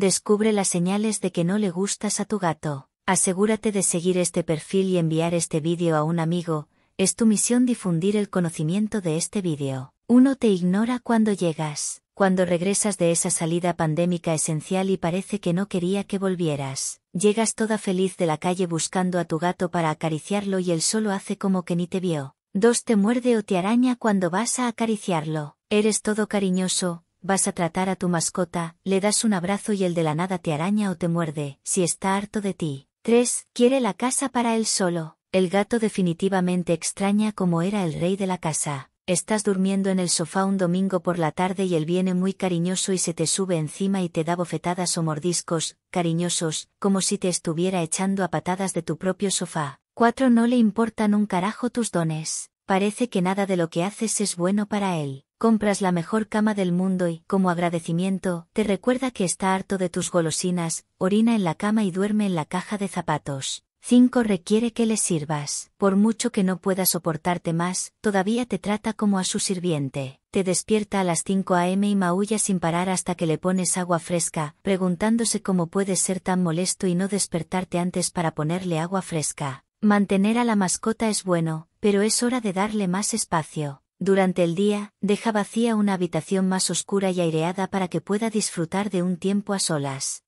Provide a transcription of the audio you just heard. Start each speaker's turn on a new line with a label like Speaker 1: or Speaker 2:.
Speaker 1: Descubre las señales de que no le gustas a tu gato. Asegúrate de seguir este perfil y enviar este vídeo a un amigo, es tu misión difundir el conocimiento de este vídeo. Uno te ignora cuando llegas, cuando regresas de esa salida pandémica esencial y parece que no quería que volvieras. Llegas toda feliz de la calle buscando a tu gato para acariciarlo y él solo hace como que ni te vio. Dos te muerde o te araña cuando vas a acariciarlo. Eres todo cariñoso, vas a tratar a tu mascota, le das un abrazo y el de la nada te araña o te muerde, si está harto de ti. 3. Quiere la casa para él solo. El gato definitivamente extraña como era el rey de la casa. Estás durmiendo en el sofá un domingo por la tarde y él viene muy cariñoso y se te sube encima y te da bofetadas o mordiscos, cariñosos, como si te estuviera echando a patadas de tu propio sofá. 4. No le importan un carajo tus dones. Parece que nada de lo que haces es bueno para él compras la mejor cama del mundo y, como agradecimiento, te recuerda que está harto de tus golosinas, orina en la cama y duerme en la caja de zapatos. 5. Requiere que le sirvas. Por mucho que no pueda soportarte más, todavía te trata como a su sirviente. Te despierta a las 5 a.m. y maulla sin parar hasta que le pones agua fresca, preguntándose cómo puedes ser tan molesto y no despertarte antes para ponerle agua fresca. Mantener a la mascota es bueno, pero es hora de darle más espacio. Durante el día, deja vacía una habitación más oscura y aireada para que pueda disfrutar de un tiempo a solas.